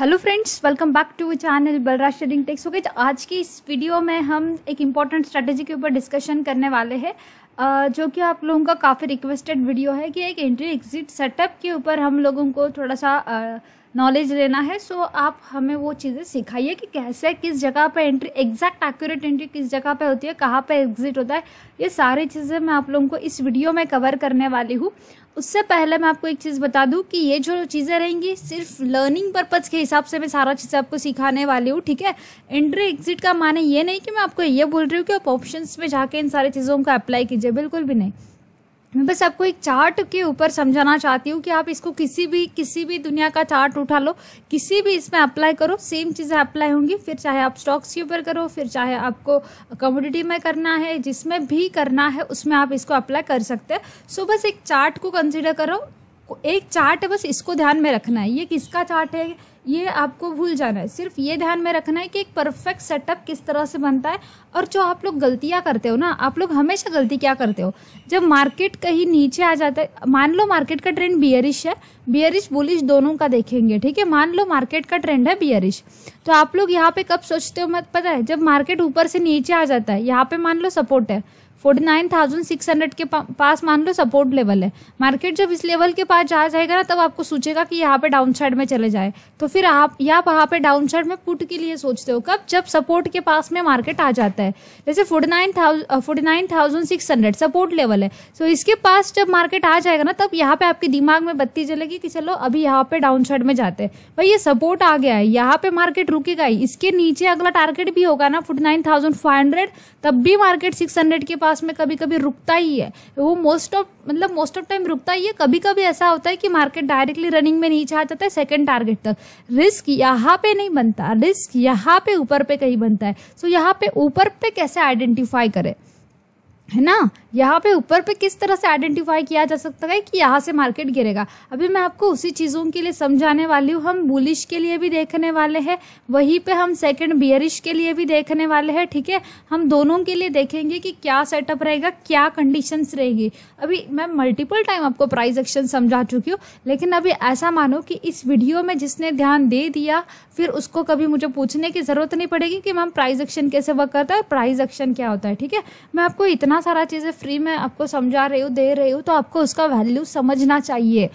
hello friends welcome back to channel Balraj trading techs okay आज की इस वीडियो में हम एक इम्पॉर्टेंट स्ट्रेटेजी के ऊपर डिस्कशन करने वाले हैं जो कि आप लोगों का काफ़ी रिक्वेस्टेड वीडियो है कि एक एंट्री एग्जिट सेटअप के ऊपर हम लोगों को थोड़ा सा नॉलेज लेना है सो आप हमें वो चीज़ें सिखाइए कि कैसे किस जगह पे एंट्री एग्जैक्ट एक्यूरेट एंट्री किस जगह पे होती है कहाँ पे एग्जिट होता है ये सारी चीज़ें मैं आप लोगों को इस वीडियो में कवर करने वाली हूँ उससे पहले मैं आपको एक चीज़ बता दूँ कि ये जो चीज़ें रहेंगी सिर्फ लर्निंग पर्पज़ के हिसाब से मैं सारा चीज़ आपको सिखाने वाली हूँ ठीक है एंट्री एग्जिट का माने ये नहीं कि मैं आपको ये बोल रही हूँ कि आप ऑप्शन में जाके इन सारी चीज़ों को अप्लाई कीजिए बिल्कुल भी नहीं मैं बस आपको एक चार्ट के ऊपर समझाना चाहती हूँ कि आप इसको किसी भी किसी भी दुनिया का चार्ट उठा लो किसी भी इसमें अप्लाई करो सेम चीज़ें अप्लाई होंगी फिर चाहे आप स्टॉक्स के ऊपर करो फिर चाहे आपको कमोडिटी में करना है जिसमें भी करना है उसमें आप इसको अप्लाई कर सकते हैं सो बस एक चार्ट को कंसिडर करो एक चार्ट है बस इसको ध्यान में रखना है ये किसका चार्ट है ये आपको भूल जाना है सिर्फ ये ध्यान में रखना है कि एक परफेक्ट सेटअप किस तरह से बनता है और जो आप लोग गलतियाँ करते हो ना आप लोग हमेशा गलती क्या करते हो जब मार्केट कहीं नीचे आ जाता है मान लो मार्केट का ट्रेंड बियरिश है बियरिश बुलिश दोनों का देखेंगे ठीक है मान लो मार्केट का ट्रेंड है बियरिश तो आप लोग यहाँ पे कब सोचते हो मत पता है जब मार्केट ऊपर से नीचे आ जाता है यहाँ पे मान लो सपोर्ट है forty nine thousand six hundred के पास मान लो सपोर्ट लेवल है मार्केट जब इस लेवल के पास जा जाएगा ना तब आपको सोचेगा कि यहाँ पे डाउन साइड में चले जाए तो फिर आप या वहाँ पे डाउन साइड में पुट के लिए सोचते हो कब जब सपोर्ट के पास में मार्केट आ जाता है जैसे forty nine thousand forty nine thousand six hundred support level so सो तो इसके पास जब मार्केट आ जाएगा ना तब यहाँ पे आपके दिमाग में बत्ती जलेगी कि चलो अभी यहाँ पे डाउन साइड में जाते हैं भाई ये सपोर्ट आ गया है यहाँ पे मार्केट रुकेगा इसके नीचे अगला टारगेट भी होगा ना forty nine thousand five hundred तब भी मार्केट सिक्स हंड्रेड के पास पास में कभी कभी रुकता ही है वो मोस्ट ऑफ मतलब मोस्ट ऑफ टाइम रुकता ही है कभी कभी ऐसा होता है कि मार्केट डायरेक्टली रनिंग में नीचे आ जाता है सेकेंड टारगेट तक रिस्क यहाँ पे नहीं बनता रिस्क यहाँ पे ऊपर पे कहीं बनता है सो so, यहाँ पे ऊपर पे कैसे आइडेंटिफाई करें है ना यहाँ पे ऊपर पे किस तरह से आइडेंटिफाई किया जा सकता है कि यहाँ से मार्केट गिरेगा अभी मैं आपको उसी चीज़ों के लिए समझाने वाली हूँ हम बुलिश के लिए भी देखने वाले हैं वहीं पे हम सेकंड बियरिश के लिए भी देखने वाले हैं ठीक है हम दोनों के लिए देखेंगे कि क्या सेटअप रहेगा क्या कंडीशन रहेगी अभी मैं मल्टीपल टाइम आपको प्राइस एक्शन समझा चुकी हूँ लेकिन अभी ऐसा मानो कि इस वीडियो में जिसने ध्यान दे दिया फिर उसको कभी मुझे पूछने की ज़रूरत नहीं पड़ेगी कि मैम प्राइज एक्शन कैसे वर्क करता है प्राइज एक्शन क्या होता है ठीक है मैं आपको इतना इतना सारा चीज़ें फ्री में आपको समझा रही हूँ दे रही हूँ तो आपको उसका वैल्यू समझना चाहिए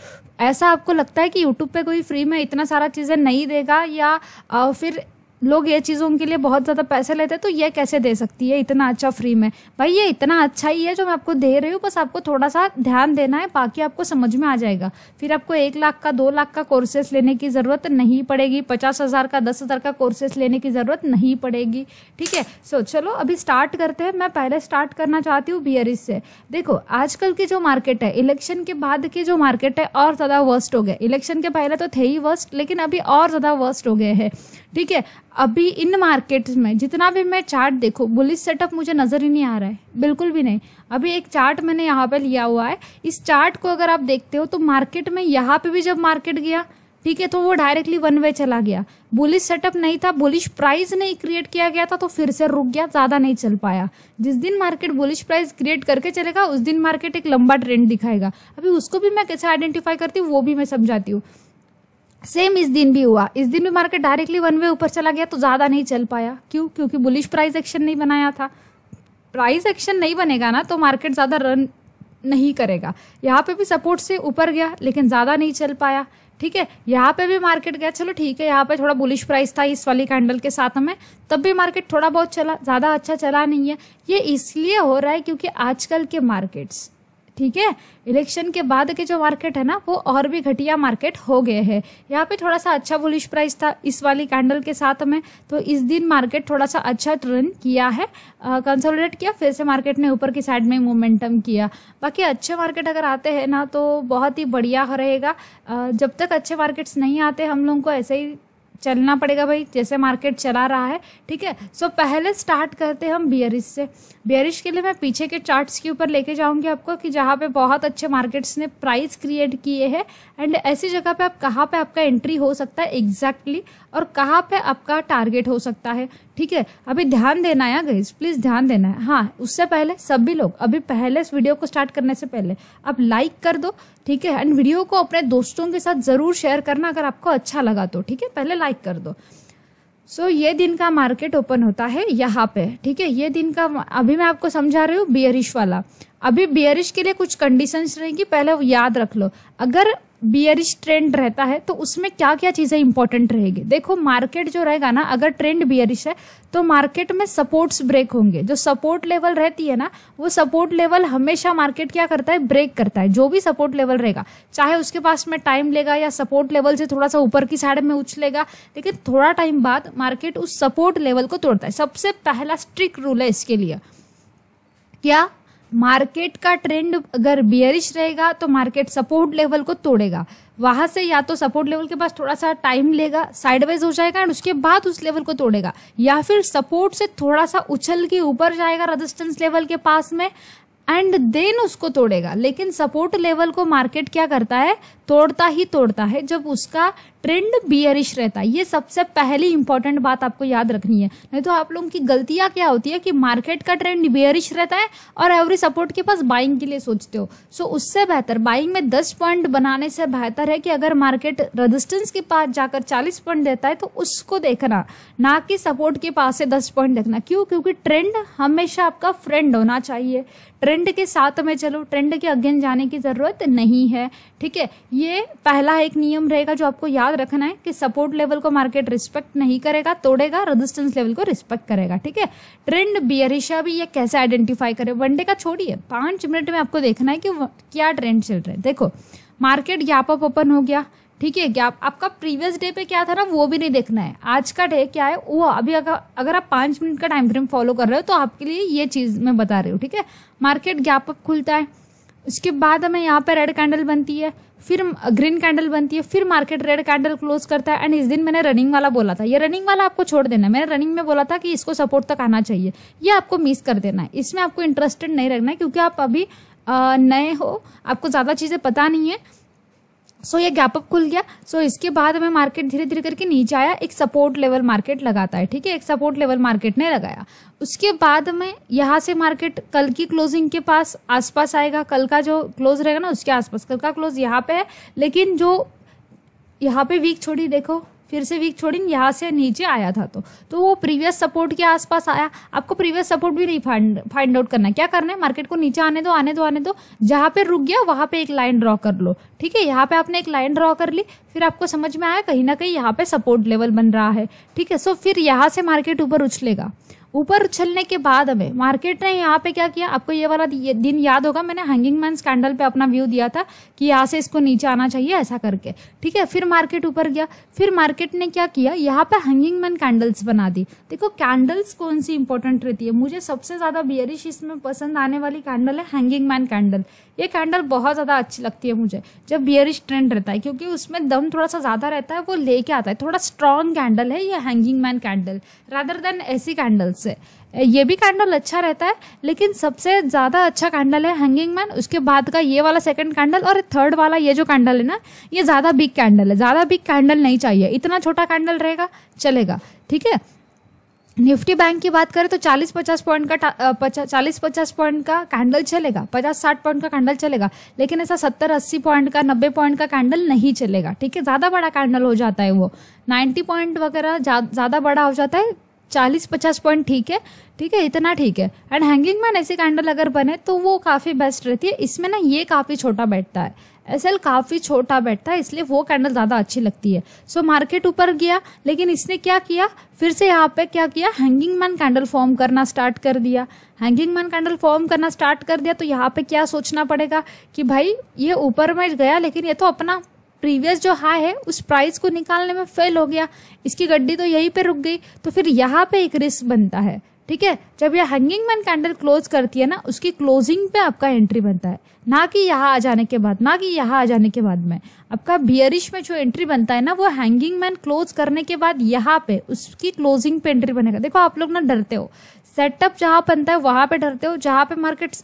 ऐसा आपको लगता है कि यूट्यूब पे कोई फ्री में इतना सारा चीज़ें नहीं देगा या फिर लोग ये चीजों के लिए बहुत ज़्यादा पैसे लेते हैं तो ये कैसे दे सकती है इतना अच्छा फ्री में भाई ये इतना अच्छा ही है जो मैं आपको दे रही हूँ बस आपको थोड़ा सा ध्यान देना है बाकी आपको समझ में आ जाएगा फिर आपको एक लाख का दो लाख का कोर्सेस लेने की ज़रूरत नहीं पड़ेगी पचास हज़ार का दस हज़ार का कोर्सेस लेने की ज़रूरत नहीं पड़ेगी ठीक है सो चलो अभी स्टार्ट करते हैं मैं पहले स्टार्ट करना चाहती हूँ बियरिस e से देखो आजकल की जो मार्केट है इलेक्शन के बाद की जो मार्केट है और ज़्यादा वर्स्ट हो गए इलेक्शन के पहले तो थे ही वर्स्ट लेकिन अभी और ज़्यादा वर्स्ट हो गए हैं ठीक है अभी इन मार्केट्स में जितना भी मैं चार्ट देखो बुलिस सेटअप मुझे नज़र ही नहीं आ रहा है बिल्कुल भी नहीं अभी एक चार्ट मैंने यहाँ पे लिया हुआ है इस चार्ट को अगर आप देखते हो तो मार्केट में यहाँ पे भी जब मार्केट गया ठीक है तो वो डायरेक्टली वन वे चला गया बुलिस सेटअप नहीं था बुलिश प्राइस नहीं क्रिएट किया गया था तो फिर से रुक गया ज़्यादा नहीं चल पाया जिस दिन मार्केट बुलिश प्राइस क्रिएट करके चलेगा उस दिन मार्केट एक लंबा ट्रेंड दिखाएगा अभी उसको भी मैं कैसे आइडेंटिफाई करती हूँ वो भी मैं समझाती हूँ सेम इस दिन भी हुआ इस दिन भी मार्केट डायरेक्टली वन वे ऊपर चला गया तो ज़्यादा नहीं चल पाया क्यों क्योंकि बुलिश प्राइस एक्शन नहीं बनाया था प्राइस एक्शन नहीं बनेगा ना तो मार्केट ज़्यादा रन नहीं करेगा यहाँ पे भी सपोर्ट से ऊपर गया लेकिन ज़्यादा नहीं चल पाया ठीक है यहाँ पे भी मार्केट गया चलो ठीक है यहाँ पे थोड़ा बुलिश प्राइस था इस वाली कैंडल के साथ में तब भी मार्केट थोड़ा बहुत चला ज़्यादा अच्छा चला नहीं है ये इसलिए हो रहा है क्योंकि आजकल के मार्केट्स ठीक है इलेक्शन के बाद के जो मार्केट है ना वो और भी घटिया मार्केट हो गए हैं यहाँ पे थोड़ा सा अच्छा बुलिश प्राइस था इस वाली कैंडल के साथ में तो इस दिन मार्केट थोड़ा सा अच्छा ट्रेन किया है कंसोलिडेट किया फिर से मार्केट ने ऊपर की साइड में मोमेंटम किया बाकी अच्छे मार्केट अगर आते हैं ना तो बहुत ही बढ़िया रहेगा जब तक अच्छे मार्केट्स नहीं आते हम लोगों को ऐसे ही चलना पड़ेगा भाई जैसे मार्केट चला रहा है ठीक है सो पहले स्टार्ट करते हैं हम बियरिश से बियरिश के लिए मैं पीछे के चार्ट्स के ऊपर लेके जाऊंगी आपको कि जहाँ पे बहुत अच्छे मार्केट्स ने प्राइस क्रिएट किए हैं एंड ऐसी जगह पे आप कहाँ पे आपका एंट्री हो सकता है एग्जैक्टली exactly, और कहाँ पे आपका टारगेट हो सकता है ठीक है अभी ध्यान देना है गईज हाँ प्लीज ध्यान देना है हाँ उससे पहले सभी लोग अभी पहले इस वीडियो को स्टार्ट करने से पहले आप लाइक कर दो ठीक है एंड वीडियो को अपने दोस्तों के साथ जरूर शेयर करना अगर आपको अच्छा लगा तो ठीक है पहले लाइक कर दो सो so, ये दिन का मार्केट ओपन होता है यहाँ पे ठीक है ये दिन का अभी मैं आपको समझा रही हूँ बियरिश वाला अभी बियरिश के लिए कुछ कंडीशंस रहेंगी पहले याद रख लो अगर बियरिश ट्रेंड रहता है तो उसमें क्या क्या चीज़ें इंपॉर्टेंट रहेगी देखो मार्केट जो रहेगा ना अगर ट्रेंड बियरिश है तो मार्केट में सपोर्ट्स ब्रेक होंगे जो सपोर्ट लेवल रहती है ना वो सपोर्ट लेवल हमेशा मार्केट क्या करता है ब्रेक करता है जो भी सपोर्ट लेवल रहेगा चाहे उसके पास में टाइम लेगा या सपोर्ट लेवल से थोड़ा सा ऊपर की साइड में उछलेगा लेकिन थोड़ा टाइम बाद मार्केट उस सपोर्ट लेवल को तोड़ता है सबसे पहला स्ट्रिक्ट रूल है इसके लिए क्या मार्केट का ट्रेंड अगर बियरिश रहेगा तो मार्केट सपोर्ट लेवल को तोड़ेगा वहां से या तो सपोर्ट लेवल के पास थोड़ा सा टाइम लेगा साइडवाइज हो जाएगा एंड उसके बाद उस लेवल को तोड़ेगा या फिर सपोर्ट से थोड़ा सा उछल के ऊपर जाएगा रेजिस्टेंस लेवल के पास में एंड देन उसको तोड़ेगा लेकिन सपोर्ट लेवल को मार्केट क्या करता है तोड़ता ही तोड़ता है जब उसका ट्रेंड बियरिश रहता है ये सबसे पहली इंपॉर्टेंट बात आपको याद रखनी है नहीं तो आप लोगों की गलतियां क्या होती है कि मार्केट का ट्रेंड बियरिश रहता है और एवरी सपोर्ट के पास बाइंग के लिए सोचते हो सो so, उससे बेहतर बाइंग में दस पॉइंट बनाने से बेहतर है कि अगर मार्केट रेजिस्टेंस के पास जाकर चालीस पॉइंट देता है तो उसको देखना ना कि सपोर्ट के पास से दस पॉइंट देखना क्यों क्योंकि ट्रेंड हमेशा आपका फ्रेंड होना चाहिए ट्रेंड के साथ में चलो ट्रेंड के अगेन जाने की ज़रूरत नहीं है ठीक है ये पहला एक नियम रहेगा जो आपको याद दिमाग रखना है कि सपोर्ट लेवल को मार्केट रिस्पेक्ट नहीं करेगा तोड़ेगा रेजिस्टेंस लेवल को रिस्पेक्ट करेगा ठीक है ट्रेंड बियरिशा भी ये कैसे आइडेंटिफाई करे वनडे का छोड़िए पांच मिनट में आपको देखना है कि क्या ट्रेंड चल रहा है देखो मार्केट गैप अप ओपन हो गया ठीक है गैप आपका प्रीवियस डे पे क्या था ना वो भी नहीं देखना है आज का डे क्या है वो अभी अगर अगर आप पांच मिनट का टाइम फ्रेम फॉलो कर रहे हो तो आपके लिए ये चीज़ मैं बता रही हूँ ठीक है मार्केट गैप अप खुलता है उसके बाद हमें यहाँ पे रेड कैंडल बनती है फिर ग्रीन कैंडल बनती है फिर मार्केट रेड कैंडल क्लोज करता है एंड इस दिन मैंने रनिंग वाला बोला था ये रनिंग वाला आपको छोड़ देना मैंने रनिंग में बोला था कि इसको सपोर्ट तक आना चाहिए ये आपको मिस कर देना है इसमें आपको इंटरेस्टेड नहीं रखना है क्योंकि आप अभी नए हो आपको ज़्यादा चीज़ें पता नहीं है सो ये गैप अप खुल गया सो इसके बाद हमें मार्केट धीरे धीरे करके नीचे आया एक सपोर्ट लेवल मार्केट लगाता है ठीक है एक सपोर्ट लेवल मार्केट ने लगाया उसके बाद में यहाँ से मार्केट कल की क्लोजिंग के पास आसपास आएगा कल का जो क्लोज रहेगा ना उसके आसपास कल का क्लोज यहाँ पे है लेकिन जो यहाँ पे वीक छोड़ी देखो फिर से वीक छोड़िंग यहाँ से नीचे आया था तो तो वो प्रीवियस सपोर्ट के आसपास आया आपको प्रीवियस सपोर्ट भी नहीं फाइंड फाइंड आउट करना क्या करना है मार्केट को नीचे आने दो आने दो आने दो जहाँ पे रुक गया वहाँ पे एक लाइन ड्रॉ कर लो ठीक है यहाँ पे आपने एक लाइन ड्रॉ कर ली फिर आपको समझ में आया कहीं ना कहीं यहाँ पे सपोर्ट लेवल बन रहा है ठीक है सो फिर यहाँ से मार्केट ऊपर उछलेगा ऊपर उछलने के बाद हमें मार्केट ने यहाँ पे क्या किया आपको ये वाला दिन याद होगा मैंने हैंगिंग मैन स्कैंडल पे अपना व्यू दिया था कि यहाँ से इसको नीचे आना चाहिए ऐसा करके ठीक है फिर मार्केट ऊपर गया फिर मार्केट ने क्या किया यहाँ पे हैंगिंग मैन कैंडल्स बना दी देखो कैंडल्स कौन सी इंपॉर्टेंट रहती है मुझे सबसे ज़्यादा बियरिश इसमें पसंद आने वाली कैंडल है हैंगिंग मैन कैंडल ये कैंडल बहुत ज़्यादा अच्छी लगती है मुझे जब बियरिश ट्रेंड रहता है क्योंकि उसमें दम थोड़ा सा ज़्यादा रहता है वो लेके आता है थोड़ा स्ट्रॉन्ग कैंडल है ये hanging man candle rather than ऐसी कैंडल्स से ये भी कैंडल अच्छा रहता है लेकिन सबसे ज़्यादा अच्छा कैंडल है हैंगिंग मैन उसके बाद का ये वाला सेकंड कैंडल और थर्ड वाला ये जो कैंडल है ना ये ज़्यादा बिग कैंडल है ज़्यादा बिग कैंडल नहीं चाहिए इतना छोटा कैंडल रहेगा चलेगा ठीक है निफ्टी बैंक की बात करें तो 40-50 पॉइंट का चालीस पचास पॉइंट का कैंडल चलेगा 50-60 पॉइंट का कैंडल चलेगा लेकिन ऐसा 70-80 पॉइंट का 90 पॉइंट का कैंडल नहीं चलेगा ठीक है ज़्यादा बड़ा कैंडल हो जाता है वो 90 पॉइंट वगैरह ज़्यादा जा, बड़ा हो जाता है चालीस पचास पॉइंट ठीक है ठीक है इतना ठीक है एंड हैंगिंग मैन ऐसी कैंडल अगर बने तो वो काफ़ी बेस्ट रहती है इसमें ना ये काफ़ी छोटा बैठता है एस काफ़ी छोटा बैठता है इसलिए वो कैंडल ज़्यादा अच्छी लगती है सो मार्केट ऊपर गया लेकिन इसने क्या किया फिर से यहाँ पे क्या किया हैंगिंग मैन कैंडल फॉर्म करना स्टार्ट कर दिया हैंगिंग मैन कैंडल फॉर्म करना स्टार्ट कर दिया तो यहाँ पे क्या सोचना पड़ेगा कि भाई ये ऊपर में गया लेकिन ये तो अपना प्रीवियस जो हाई है उस प्राइस को निकालने में फेल हो गया इसकी गड्डी तो यहीं पे रुक गई तो फिर यहाँ पे एक रिस्क बनता है ठीक है जब यह हैंगिंग मैन कैंडल क्लोज करती है ना उसकी क्लोजिंग पे आपका एंट्री बनता है ना कि यहाँ आ जाने के बाद ना कि यहाँ आ जाने के बाद में आपका बियरिश में जो एंट्री बनता है ना वो हैंगिंग मैन क्लोज करने के बाद यहाँ पे उसकी क्लोजिंग पे एंट्री बनेगा देखो आप लोग ना डरते हो सेटअप जहाँ बनता है वहाँ पे डरते हो जहाँ पे मार्केट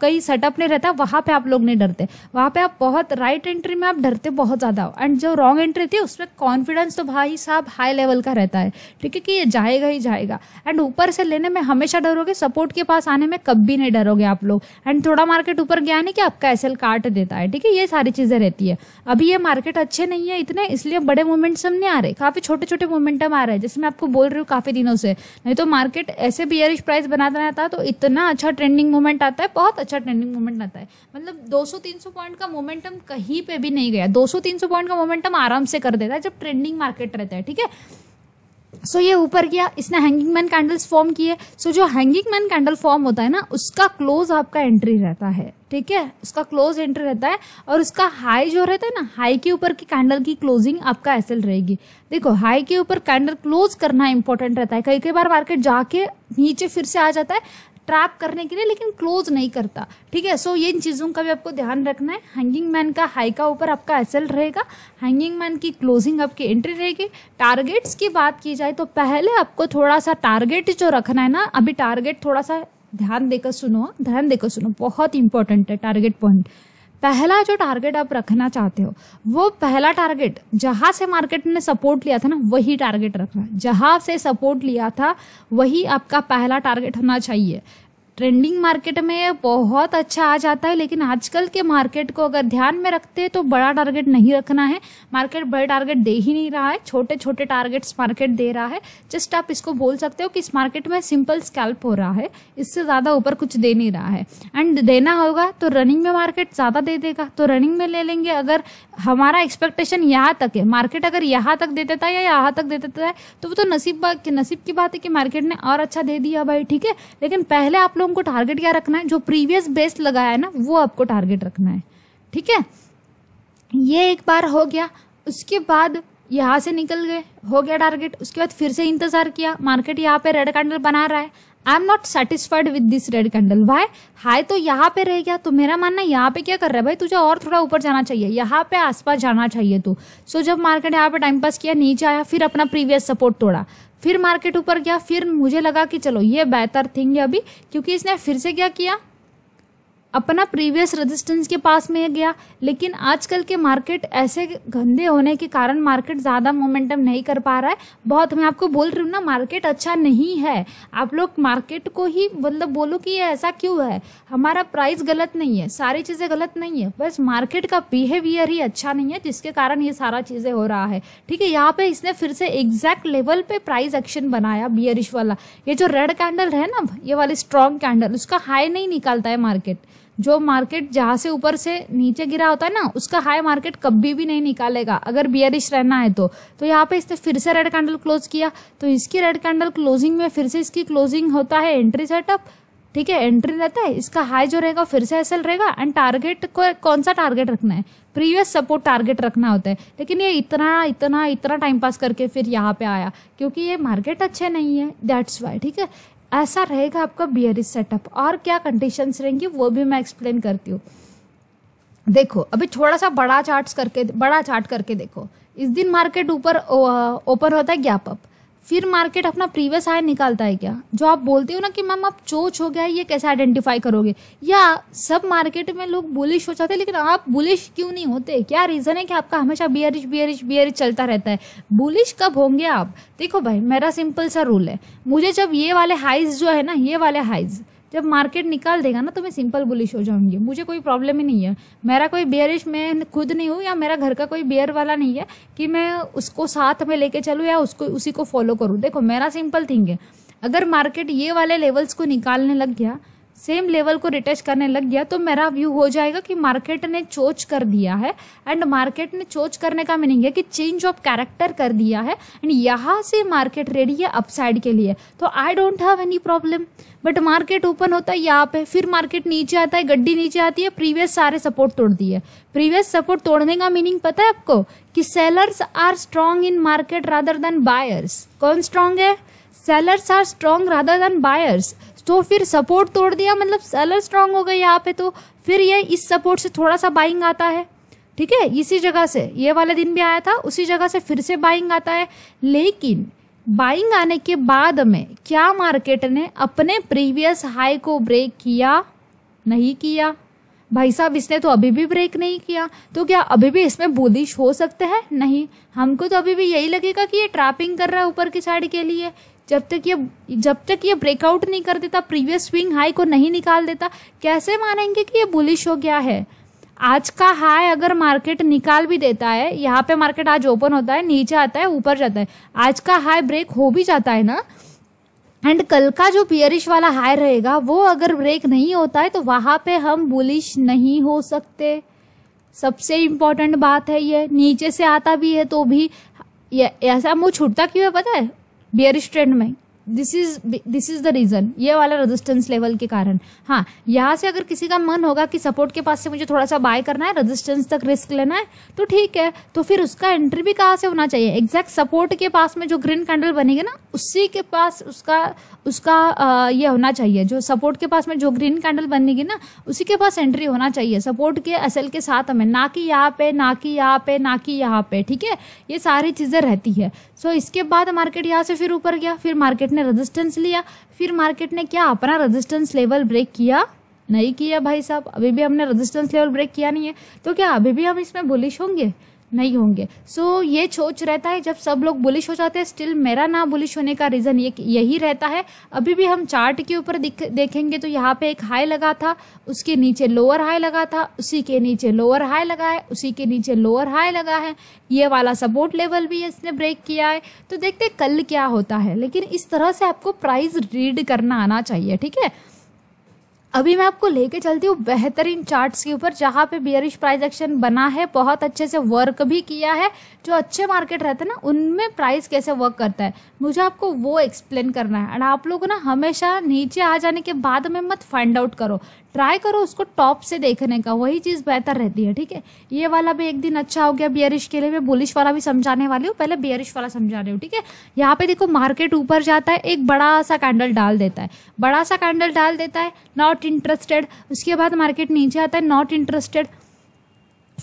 कहीं सेटअप नहीं रहता वहाँ पे आप लोग नहीं डरते वहाँ पे आप बहुत राइट एंट्री में आप डरते बहुत ज़्यादा हो एंड जो रॉन्ग एंट्री थी उसमें कॉन्फिडेंस तो भाई साहब हाई लेवल का रहता है ठीक है कि ये जाएगा ही जाएगा एंड ऊपर से लेने में हमेशा डरोगे सपोर्ट के पास आने में कभी नहीं डरोगे आप लोग एंड थोड़ा मार्केट ऊपर गया नहीं कि आपका एस काट देता है ठीक है ये सारी चीज़ें रहती है अभी ये मार्केट अच्छे नहीं है इतने इसलिए बड़े मोमेंट्स नहीं आ रहे काफ़ी छोटे छोटे मोमेंटम आ रहे हैं जैसे मैं आपको बोल रही हूँ काफ़ी दिनों से नहीं तो मार्केट ऐसे भी है बेयरिश प्राइस बनाता रहता है तो इतना अच्छा ट्रेंडिंग मूवमेंट आता है बहुत अच्छा ट्रेंडिंग मूवमेंट आता है मतलब 200-300 पॉइंट का मोमेंटम कहीं पे भी नहीं गया 200-300 पॉइंट का मोमेंटम आराम से कर देता है जब ट्रेंडिंग मार्केट रहता है ठीक है सो so, ये ऊपर किया इसने हैंगिंग मैन कैंडल्स फॉर्म किए सो जो हैंगिंग मैन कैंडल फॉर्म होता है ना उसका क्लोज आपका एंट्री रहता है ठीक है उसका क्लोज एंट्री रहता है और उसका हाई जो रहता है ना हाई के ऊपर की कैंडल की क्लोजिंग आपका ऐसे रहेगी देखो हाई के ऊपर कैंडल क्लोज करना इंपॉर्टेंट रहता है कई कई बार मार्केट जाके नीचे फिर से आ जाता है ट्रैप करने के लिए लेकिन क्लोज नहीं करता ठीक है सो ये इन चीज़ों का भी आपको ध्यान रखना है हैंगिंग मैन का हाई का ऊपर आपका एसल रहेगा हैंगिंग मैन की क्लोजिंग आपकी एंट्री रहेगी टारगेट्स की बात की जाए तो पहले आपको थोड़ा सा टारगेट जो रखना है ना अभी टारगेट थोड़ा सा ध्यान देकर सुनो ध्यान देकर सुनो बहुत इंपॉर्टेंट है टारगेट पॉइंट पहला जो टारगेट आप रखना चाहते हो वो पहला टारगेट जहाँ से मार्केट ने सपोर्ट लिया था ना वही टारगेट रखना जहाँ से सपोर्ट लिया था वही आपका पहला टारगेट होना चाहिए ट्रेंडिंग मार्केट में बहुत अच्छा आ जाता है लेकिन आजकल के मार्केट को अगर ध्यान में रखते हैं तो बड़ा टारगेट नहीं रखना है मार्केट बड़े टारगेट दे ही नहीं रहा है छोटे छोटे टारगेट्स मार्केट दे रहा है जस्ट आप इसको बोल सकते हो कि इस मार्केट में सिंपल स्कैल्प हो रहा है इससे ज़्यादा ऊपर कुछ दे नहीं रहा है एंड देना होगा तो रनिंग में मार्केट ज़्यादा दे देगा तो रनिंग में ले लेंगे अगर हमारा एक्सपेक्टेशन यहाँ तक है मार्केट अगर यहाँ तक दे देता है या यहाँ तक दे देता है तो वो तो नसीब नसीब की बात है कि मार्केट ने और अच्छा दे दिया भाई ठीक है लेकिन पहले आप लोग हमको टारगेट क्या रखना है जो प्रीवियस बेस्ट लगाया है ना वो आपको टारगेट रखना है ठीक है ये एक बार हो गया उसके बाद यहाँ से निकल गए हो गया टारगेट उसके बाद फिर से इंतजार किया मार्केट यहाँ पे रेड कैंडल बना रहा है I am not satisfied with this red candle भाई हाई तो यहाँ पे रह गया तो मेरा मानना यहाँ पे क्या कर रहा है भाई तुझे और थोड़ा ऊपर जाना चाहिए यहाँ पे आसपास जाना चाहिए तू सो so, जब मार्केट यहाँ पे टाइम पास किया नीचे आया फिर अपना प्रीवियस सपोर्ट तोड़ा फिर मार्केट ऊपर गया फिर मुझे लगा कि चलो ये बेहतर थिंग है अभी क्योंकि इसने फिर से क्या किया अपना प्रीवियस रेजिस्टेंस के पास में गया लेकिन आजकल के मार्केट ऐसे गंदे होने के कारण मार्केट ज़्यादा मोमेंटम नहीं कर पा रहा है बहुत मैं आपको बोल रही हूँ ना मार्केट अच्छा नहीं है आप लोग मार्केट को ही मतलब बोलो कि ये ऐसा क्यों है हमारा प्राइस गलत नहीं है सारी चीज़ें गलत नहीं है बस मार्केट का बिहेवियर ही अच्छा नहीं है जिसके कारण ये सारा चीज़ें हो रहा है ठीक है यहाँ पे इसने फिर से एग्जैक्ट लेवल पे प्राइस एक्शन बनाया बियरिश वाला ये जो रेड कैंडल है ना ये वाली स्ट्रॉन्ग कैंडल उसका हाई नहीं निकालता है मार्केट जो मार्केट जहाँ से ऊपर से नीचे गिरा होता है ना उसका हाई मार्केट कभी भी नहीं निकालेगा अगर बियरिश रहना है तो तो यहाँ पे इसने फिर से रेड कैंडल क्लोज किया तो इसकी रेड कैंडल क्लोजिंग में फिर से इसकी क्लोजिंग होता है एंट्री सेटअप ठीक है एंट्री रहता है इसका हाई जो रहेगा फिर से एसल रहेगा एंड टारगेट को कौन सा टारगेट रखना है प्रीवियस सपोर्ट टारगेट रखना होता है लेकिन ये इतना इतना इतना टाइम पास करके फिर यहाँ पे आया क्योंकि ये मार्केट अच्छे नहीं है दैट्स वाई ठीक है ऐसा रहेगा आपका बियरिज सेटअप e और क्या कंडीशंस रहेंगी वो भी मैं एक्सप्लेन करती हूँ देखो अभी थोड़ा सा बड़ा चार्ट करके बड़ा चार्ट करके देखो इस दिन मार्केट ऊपर ओपन होता है गैप अप फिर मार्केट अपना प्रीवियस हाई निकालता है क्या जो आप बोलते हो ना कि मैम आप चोच हो गया ये कैसे आइडेंटिफाई करोगे या सब मार्केट में लोग बुलिश हो जाते हैं लेकिन आप बुलिश क्यों नहीं होते क्या रीज़न है कि आपका हमेशा बियरिश बियरिश बियरिश चलता रहता है बुलिश कब होंगे आप देखो भाई मेरा सिंपल सा रूल है मुझे जब ये वाले हाइज जो है ना ये वाले हाइज़ जब मार्केट निकाल देगा ना तो मैं सिंपल बुलिश हो जाऊंगी मुझे कोई प्रॉब्लम ही नहीं है मेरा कोई बेयरिश मैं खुद नहीं हूँ या मेरा घर का कोई बेयर वाला नहीं है कि मैं उसको साथ में लेके चलूँ या उसको उसी को फॉलो करूँ देखो मेरा सिंपल थिंग है अगर मार्केट ये वाले लेवल्स को निकालने लग गया सेम लेवल को रिटच करने लग गया तो मेरा व्यू हो जाएगा कि मार्केट ने चोच कर दिया है एंड मार्केट ने चोच करने का मीनिंग है कि चेंज ऑफ कैरेक्टर कर दिया है एंड यहाँ से मार्केट रेडी है अपसाइड के लिए तो I don't have any problem but market open होता है यहाँ पे फिर मार्केट नीचे आता है गड्डी नीचे आती है प्रीवियस सारे सपोर्ट तोड़ दिए प्रीवियस सपोर्ट तोड़ने का मीनिंग पता है आपको कि sellers are strong in market rather than buyers कौन स्ट्रांग है sellers are strong rather than buyers तो फिर सपोर्ट तोड़ दिया मतलब सेलर स्ट्रांग हो गई यहाँ पे तो फिर ये इस सपोर्ट से थोड़ा सा बाइंग आता है ठीक है इसी जगह से ये वाले दिन भी आया था उसी जगह से फिर से बाइंग आता है लेकिन बाइंग आने के बाद में क्या मार्केट ने अपने प्रीवियस हाई को ब्रेक किया नहीं किया भाई साहब इसने तो अभी भी ब्रेक नहीं किया तो क्या अभी भी इसमें बुलिश हो सकते हैं नहीं हमको तो अभी भी यही लगेगा कि ये ट्रैपिंग कर रहा है ऊपर की साइड के लिए जब तक ये जब तक ये ब्रेकआउट नहीं कर देता प्रीवियस स्विंग हाई को नहीं निकाल देता कैसे मानेंगे कि ये बुलिश हो गया है आज का हाई अगर मार्केट निकाल भी देता है यहाँ पे मार्केट आज ओपन होता है नीचे आता है ऊपर जाता है आज का हाई ब्रेक हो भी जाता है ना एंड कल का जो पियरिश वाला हाई रहेगा वो अगर ब्रेक नहीं होता है तो वहाँ पे हम बुलिश नहीं हो सकते सबसे इम्पोर्टेंट बात है ये नीचे से आता भी है तो भी ऐसा मुँह छूटता क्यों है पता है बियरिश ट्रेंड में this is this is the reason ये वाला रेजिस्टेंस लेवल के कारण हाँ यहाँ से अगर किसी का मन होगा कि सपोर्ट के पास से मुझे थोड़ा सा बाय करना है रेजिस्टेंस तक रिस्क लेना है तो ठीक है तो फिर उसका एंट्री भी कहाँ से होना चाहिए एग्जैक्ट सपोर्ट के पास में जो ग्रीन कैंडल बनेगा ना उसी के पास उसका उसका आ, ये होना चाहिए जो सपोर्ट के पास में जो ग्रीन कैंडल बनेगी ना उसी के पास एंट्री होना चाहिए सपोर्ट के असल के साथ हमें ना कि यहाँ पे ना कि यहाँ पे ना कि यहाँ पे ठीक है ये सारी चीज़ें रहती है सो इसके बाद मार्केट यहाँ से फिर ऊपर गया फिर मार्केट ने रेजिस्टेंस लिया फिर मार्केट ने क्या अपना रेजिस्टेंस लेवल ब्रेक किया नहीं किया भाई साहब अभी भी हमने रेजिस्टेंस लेवल ब्रेक किया नहीं है तो क्या अभी भी हम इसमें बुलिश होंगे नहीं होंगे सो so, ये सोच रहता है जब सब लोग बुलिश हो जाते हैं स्टिल मेरा ना बुलिश होने का रीज़न ये यही रहता है अभी भी हम चार्ट के ऊपर देखेंगे तो यहाँ पे एक हाई लगा था उसके नीचे लोअर हाई लगा था उसी के नीचे लोअर हाई लगा है उसी के नीचे लोअर हाई लगा है ये वाला सपोर्ट लेवल भी इसने ब्रेक किया है तो देखते कल क्या होता है लेकिन इस तरह से आपको प्राइज रीड करना आना चाहिए ठीक है अभी मैं आपको लेके चलती हूँ बेहतरीन चार्ट्स के ऊपर जहाँ पे बियरिश प्राइस एक्शन बना है बहुत अच्छे से वर्क भी किया है जो अच्छे मार्केट रहते हैं ना उनमें प्राइस कैसे वर्क करता है मुझे आपको वो एक्सप्लेन करना है एंड आप लोग ना हमेशा नीचे आ जाने के बाद में मत फाइंड आउट करो ट्राई करो उसको टॉप से देखने का वही चीज़ बेहतर रहती है ठीक है ये वाला भी एक दिन अच्छा हो गया बियरिश के लिए मैं बुलिश वाला भी समझाने वाली हूँ पहले बियरिश वाला समझा रही हूँ ठीक है यहाँ पे देखो मार्केट ऊपर जाता है एक बड़ा सा कैंडल डाल देता है बड़ा सा कैंडल डाल देता है नॉट इंटरेस्टेड उसके बाद मार्केट नीचे आता है नॉट इंटरेस्टेड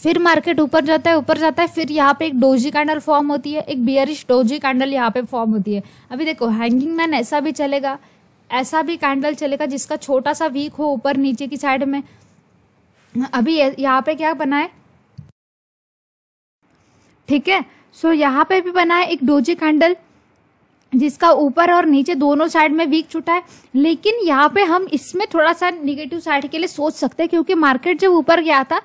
फिर मार्केट ऊपर जाता है ऊपर जाता है फिर यहाँ पे एक डोजी कैंडल फॉर्म होती है एक बियरिश डोजी कैंडल यहाँ पे फॉर्म होती है अभी देखो हैंगिंग मैन ऐसा भी चलेगा ऐसा भी कैंडल चलेगा जिसका छोटा सा वीक हो ऊपर नीचे की साइड में अभी यहाँ पे क्या बनाए ठीक है सो so, यहाँ पे भी बनाए एक डोजी कैंडल जिसका ऊपर और नीचे दोनों साइड में वीक छुटा है लेकिन यहाँ पे हम इसमें थोड़ा सा निगेटिव साइड के लिए सोच सकते हैं क्योंकि मार्केट जब ऊपर गया था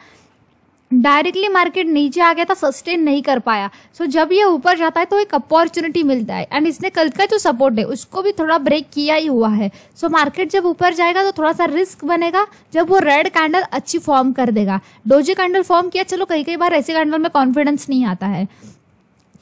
डायरेक्टली मार्केट नीचे आ गया था सस्टेन नहीं कर पाया सो so, जब ये ऊपर जाता है तो एक अपॉर्चुनिटी मिलता है एंड इसने कल का जो सपोर्ट है उसको भी थोड़ा ब्रेक किया ही हुआ है सो so, मार्केट जब ऊपर जाएगा तो थोड़ा सा रिस्क बनेगा जब वो रेड कैंडल अच्छी फॉर्म कर देगा डोजे कैंडल फॉर्म किया चलो कई कई बार ऐसे कैंडल में कॉन्फिडेंस नहीं आता है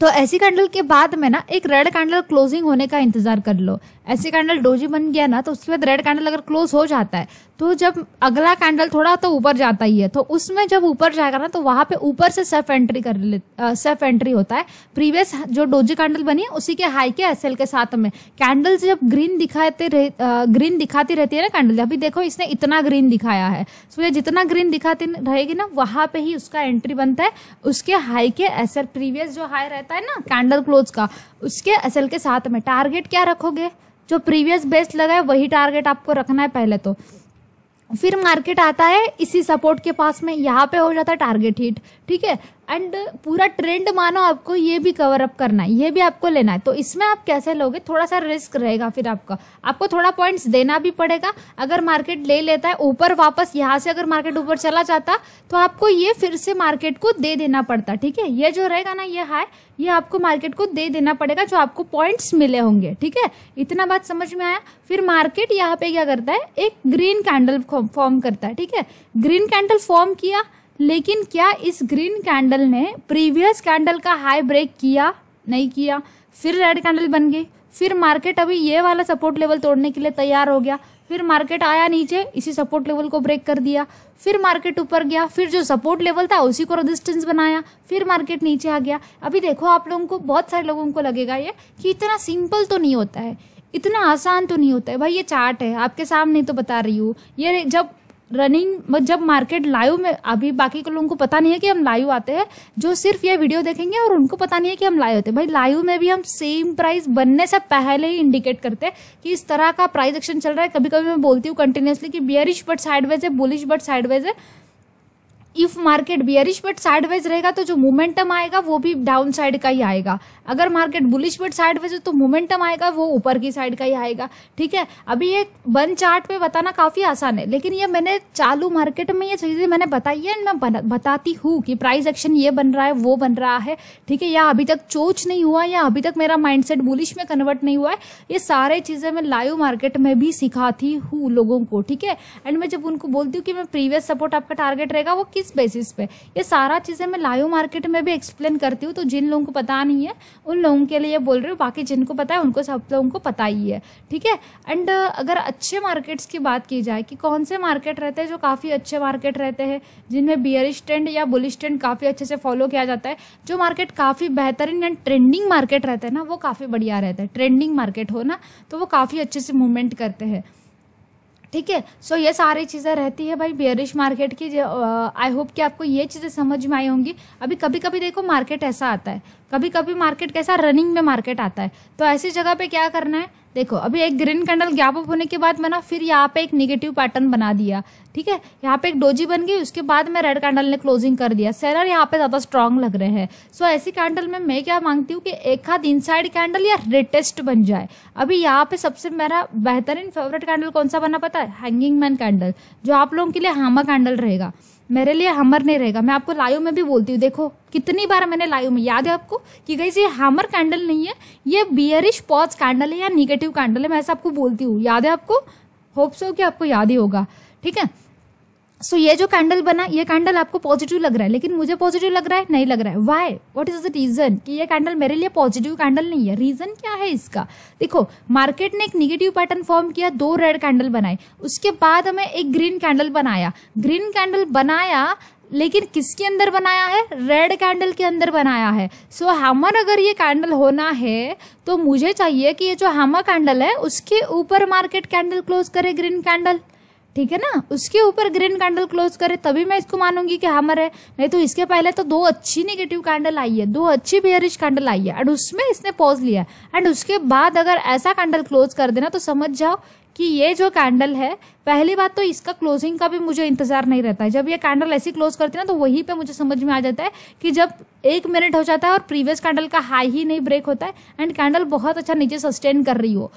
तो ऐसी कैंडल के बाद में ना एक रेड कैंडल क्लोजिंग होने का इंतजार कर लो ऐसे कैंडल डोजी बन गया ना तो उसके बाद रेड कैंडल अगर क्लोज हो जाता है तो जब अगला कैंडल थोड़ा तो ऊपर जाता ही है तो उसमें जब ऊपर जाएगा ना तो वहां पे ऊपर से सेफ एंट्री कर ले सेफ एंट्री होता है प्रीवियस जो डोजी कैंडल बनी है उसी के हाई के एसएल के साथ में कैंडल्स जब ग्रीन दिखाते रह, ग्रीन दिखाती रहती है ना कैंडल अभी देखो इसने इतना ग्रीन दिखाया है तो ये जितना ग्रीन दिखाती रहेगी ना वहां पर ही उसका एंट्री बनता है उसके हाई के एस प्रीवियस जो हाई रहता है ना कैंडल क्लोज का उसके एस के साथ में टारगेट क्या रखोगे जो प्रीवियस बेस्ट लगा है वही टारगेट आपको रखना है पहले तो फिर मार्केट आता है इसी सपोर्ट के पास में यहाँ पे हो जाता है टारगेट हिट ठीक है एंड पूरा ट्रेंड मानो आपको ये भी कवर अप करना है ये भी आपको लेना है तो इसमें आप कैसे लोगे थोड़ा सा रिस्क रहेगा फिर आपका आपको थोड़ा पॉइंट्स देना भी पड़ेगा अगर मार्केट ले लेता है ऊपर वापस यहाँ से अगर मार्केट ऊपर चला जाता तो आपको ये फिर से मार्केट को दे देना पड़ता ठीक है ये जो रहेगा ना ये हाई ये आपको मार्केट को दे देना पड़ेगा जो आपको पॉइंट्स मिले होंगे ठीक है इतना बात समझ में आया फिर मार्केट यहाँ पे क्या करता है एक ग्रीन कैंडल फॉर्म करता है ठीक है ग्रीन कैंडल फॉर्म किया लेकिन क्या इस ग्रीन कैंडल ने प्रीवियस कैंडल का हाई ब्रेक किया नहीं किया फिर रेड कैंडल बन गई फिर मार्केट अभी ये वाला सपोर्ट लेवल तोड़ने के लिए तैयार हो गया फिर मार्केट आया नीचे इसी सपोर्ट लेवल को ब्रेक कर दिया फिर मार्केट ऊपर गया फिर जो सपोर्ट लेवल था उसी को रेजिस्टेंस बनाया फिर मार्केट नीचे आ गया अभी देखो आप लोगों को बहुत सारे लोगों को लगेगा ये कि इतना सिंपल तो नहीं होता है इतना आसान तो नहीं होता है भाई ये चार्ट है आपके सामने तो बता रही हूँ ये जब रनिंग जब मार्केट लाइव में अभी बाकी के लोगों को पता नहीं है कि हम लाइव आते हैं जो सिर्फ ये वीडियो देखेंगे और उनको पता नहीं है कि हम लाइव होते हैं भाई लाइव में भी हम सेम प्राइस बनने से पहले ही इंडिकेट करते हैं कि इस तरह का प्राइस एक्शन चल रहा है कभी कभी मैं बोलती हूँ कंटिन्यूसली कि बियरिश बट साइडवाइज है बुलिश बट साइडवेज है if market bearish but sideways रहेगा तो जो मोमेंटम आएगा वो भी डाउन साइड का ही आएगा अगर मार्केट बुलिश बट साइडवाइज तो मोमेंटम आएगा वो ऊपर की साइड का ही आएगा ठीक है अभी ये बन चार्ट पे बताना काफी आसान है लेकिन ये मैंने चालू मार्केट में ये चीजें मैंने बताई है मैं बताती हूँ कि प्राइस एक्शन ये बन रहा है वो बन रहा है ठीक है या अभी तक चोच नहीं हुआ या अभी तक मेरा माइंड बुलिश में कन्वर्ट नहीं हुआ है ये सारे चीजें मैं लाइव मार्केट में भी सिखाती हूँ लोगों को ठीक है एंड मैं जब उनको बोलती हूँ कि मैं प्रीवियस सपोर्ट आपका टारगेट रहेगा वो किस किस बेसिस पे ये सारा चीज़ें मैं लाइव मार्केट में भी एक्सप्लेन करती हूँ तो जिन लोगों को पता नहीं है उन लोगों के लिए बोल रही हूँ बाकी जिनको पता है उनको सब लोगों को पता ही है ठीक है एंड अगर अच्छे मार्केट्स की बात की जाए कि कौन से मार्केट रहते हैं जो काफ़ी अच्छे मार्केट रहते हैं जिनमें बियर स्टैंड या बुल स्टैंड काफ़ी अच्छे से फॉलो किया जाता है जो मार्केट काफ़ी बेहतरीन एंड ट्रेंडिंग मार्केट रहता है ना वो काफ़ी बढ़िया रहता है ट्रेंडिंग मार्केट हो ना तो वो काफ़ी अच्छे से मूवमेंट करते हैं ठीक है सो ये सारी चीज़ें रहती है भाई बेयरिश मार्केट की आई होप कि आपको ये चीज़ें समझ में आई होंगी अभी कभी कभी देखो मार्केट ऐसा आता है कभी कभी मार्केट कैसा रनिंग में मार्केट आता है तो ऐसी जगह पे क्या करना है देखो अभी एक ग्रीन कैंडल गैप अप होने के बाद मैंने फिर यहाँ पे एक निगेटिव पैटर्न बना दिया ठीक है यहाँ पे एक डोजी बन गई उसके बाद मैं रेड कैंडल ने क्लोजिंग कर दिया सेलर यहाँ पे ज्यादा स्ट्रांग लग रहे हैं सो so, ऐसी कैंडल में मैं क्या मांगती हूँ कि एक हाथ इन साइड कैंडल या रेटेस्ट बन जाए अभी यहाँ पे सबसे मेरा बेहतरीन फेवरेट कैंडल कौन सा बना पता है हैंगिंग मैन कैंडल जो आप लोगों के लिए हामा कैंडल रहेगा मेरे लिए हमर नहीं रहेगा मैं आपको लाइव में भी बोलती हूँ देखो कितनी बार मैंने लाइव में याद है आपको कि गई ये हमर कैंडल नहीं है ये बियरिश पॉज कैंडल है या निगेटिव कैंडल है मैं ऐसा आपको बोलती हूँ याद है आपको होप सो कि आपको याद ही होगा ठीक है सो so, ये जो कैंडल बना ये कैंडल आपको पॉजिटिव लग रहा है लेकिन मुझे पॉजिटिव लग रहा है नहीं लग रहा है why what is the reason कि ये कैंडल मेरे लिए पॉजिटिव कैंडल नहीं है रीजन क्या है इसका देखो मार्केट ने एक निगेटिव पैटर्न फॉर्म किया दो रेड कैंडल बनाए उसके बाद हमें एक ग्रीन कैंडल बनाया ग्रीन कैंडल बनाया लेकिन किसके अंदर बनाया है रेड कैंडल के अंदर बनाया है सो so, हैमर अगर ये कैंडल होना है तो मुझे चाहिए कि ये जो हैमर कैंडल है उसके ऊपर मार्केट कैंडल क्लोज करे ग्रीन कैंडल ठीक है ना उसके ऊपर ग्रीन कैंडल क्लोज करे तभी मैं इसको मानूंगी कि हमर है नहीं तो इसके पहले तो दो अच्छी नेगेटिव कैंडल आई है दो अच्छी बेयरिश कैंडल आई है एंड उसमें इसने पॉज लिया एंड उसके बाद अगर ऐसा कैंडल क्लोज कर देना तो समझ जाओ कि ये जो कैंडल है पहली बात तो इसका क्लोजिंग का भी मुझे इंतजार नहीं रहता है जब ये कैंडल ऐसी क्लोज करती है ना तो वहीं पे मुझे समझ में आ जाता है कि जब एक मिनट हो जाता है और प्रीवियस कैंडल का हाई ही नहीं ब्रेक होता है एंड कैंडल बहुत अच्छा नीचे सस्टेन कर रही हो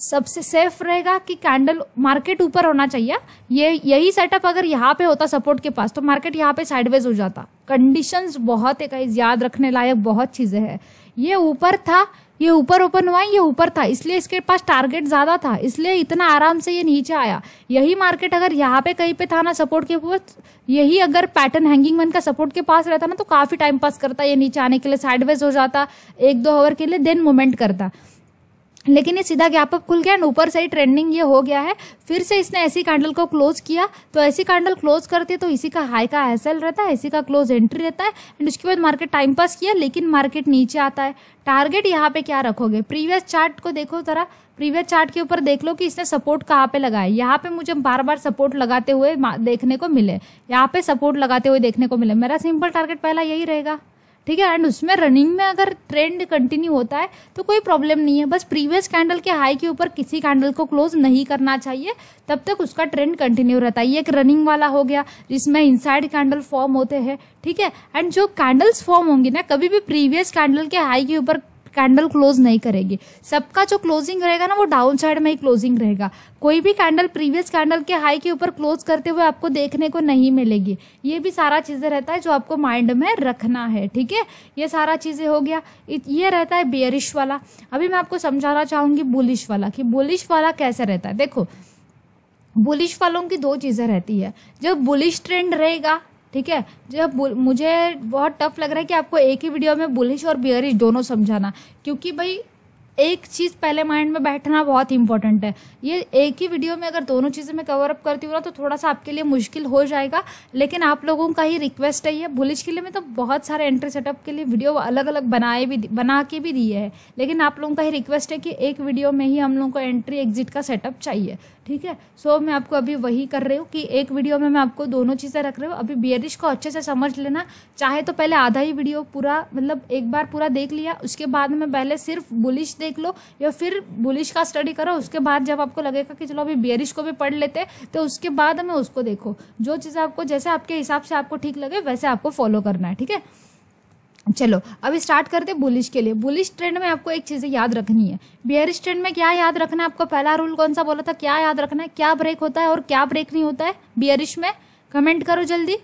सबसे सेफ रहेगा कि कैंडल मार्केट ऊपर होना चाहिए ये यही सेटअप अगर यहाँ पे होता सपोर्ट के पास तो मार्केट यहाँ पे साइडवेज हो जाता कंडीशंस बहुत है याद रखने लायक बहुत चीज़ें हैं ये ऊपर था ये ऊपर ओपन हुआ ये ऊपर था इसलिए इसके पास टारगेट ज़्यादा था इसलिए इतना आराम से ये नीचे आया यही मार्केट अगर यहाँ पे कहीं पे था ना सपोर्ट के पास यही अगर पैटर्न हैंगिंग वन का सपोर्ट के पास रहता ना तो काफ़ी टाइम पास करता ये नीचे आने के लिए साइडवेज हो जाता एक दो आवर के लिए देन मूवमेंट करता लेकिन ये सीधा गैप अप खुल गया एंड ऊपर से ही ट्रेंडिंग ये हो गया है फिर से इसने ऐसी कैंडल को क्लोज किया तो ऐसी कैंडल क्लोज करती है तो इसी का हाई का एस रहता है इसी का क्लोज एंट्री रहता है एंड उसके बाद मार्केट टाइम पास किया लेकिन मार्केट नीचे आता है टारगेट यहाँ पे क्या रखोगे प्रीवियस चार्ट को देखो जरा प्रीवियस चार्ट के ऊपर देख लो कि इसने सपोर्ट कहाँ पे लगाया यहाँ पे मुझे बार बार सपोर्ट लगाते हुए देखने को मिले यहाँ पे सपोर्ट लगाते हुए देखने को मिले मेरा सिंपल टारगेट पहला यही रहेगा ठीक है एंड उसमें रनिंग में अगर ट्रेंड कंटिन्यू होता है तो कोई प्रॉब्लम नहीं है बस प्रीवियस कैंडल के हाई के ऊपर किसी कैंडल को क्लोज नहीं करना चाहिए तब तक उसका ट्रेंड कंटिन्यू रहता है ये एक रनिंग वाला हो गया जिसमें इनसाइड कैंडल फॉर्म होते हैं ठीक है एंड जो कैंडल्स फॉर्म होंगी ना कभी भी प्रीवियस कैंडल के हाई के ऊपर कैंडल क्लोज नहीं करेगी सबका जो क्लोजिंग रहेगा ना वो डाउन साइड में ही क्लोजिंग रहेगा कोई भी कैंडल प्रीवियस कैंडल के हाई के ऊपर क्लोज करते हुए आपको देखने को नहीं मिलेगी ये भी सारा चीज़ें रहता है जो आपको माइंड में रखना है ठीक है ये सारा चीज़ें हो गया ये रहता है बेयरिश वाला अभी मैं आपको समझाना चाहूँगी बुलिश वाला कि बुलिश वाला कैसे रहता है देखो बुलिश वालों की दो चीज़ें रहती है जब बुलिश ट्रेंड रहेगा ठीक है जब मुझे बहुत टफ लग रहा है कि आपको एक ही वीडियो में बुलिश और बियरिश दोनों समझाना क्योंकि भाई एक चीज़ पहले माइंड में बैठना बहुत इंपॉर्टेंट है ये एक ही वीडियो में अगर दोनों चीज़ें मैं कवर अप करती हूँ ना तो थोड़ा सा आपके लिए मुश्किल हो जाएगा लेकिन आप लोगों का ही रिक्वेस्ट है ये बुलिश के लिए मैं तो बहुत सारे एंट्री सेटअप के लिए वीडियो अलग अलग बनाए भी बना के भी दिए है लेकिन आप लोगों का ही रिक्वेस्ट है कि एक वीडियो में ही हम लोगों को एंट्री एग्जिट का सेटअप चाहिए ठीक है सो मैं आपको अभी वही कर रही हूँ कि एक वीडियो में मैं आपको दोनों चीज़ें रख रही हूँ अभी बियरिश को अच्छे से समझ लेना चाहे तो पहले आधा ही वीडियो पूरा मतलब एक बार पूरा देख लिया उसके बाद में पहले सिर्फ बुलिश देख देख लो या फिर बुलिश का स्टडी करो उसके बाद जब आपको लगेगा कि चलो अभी बेरिश को भी पढ़ लेते तो उसके बाद हमें उसको देखो जो चीज़ आपको जैसे आपके हिसाब से आपको ठीक लगे वैसे आपको फॉलो करना है ठीक है चलो अब स्टार्ट करते हैं बुलिश के लिए बुलिश ट्रेंड में आपको एक चीज़ याद रखनी है बियरिश ट्रेंड में क्या याद रखना है आपको पहला रूल कौन सा बोला था क्या याद रखना है क्या ब्रेक होता है और क्या ब्रेक नहीं होता है बियरिश में कमेंट करो जल्दी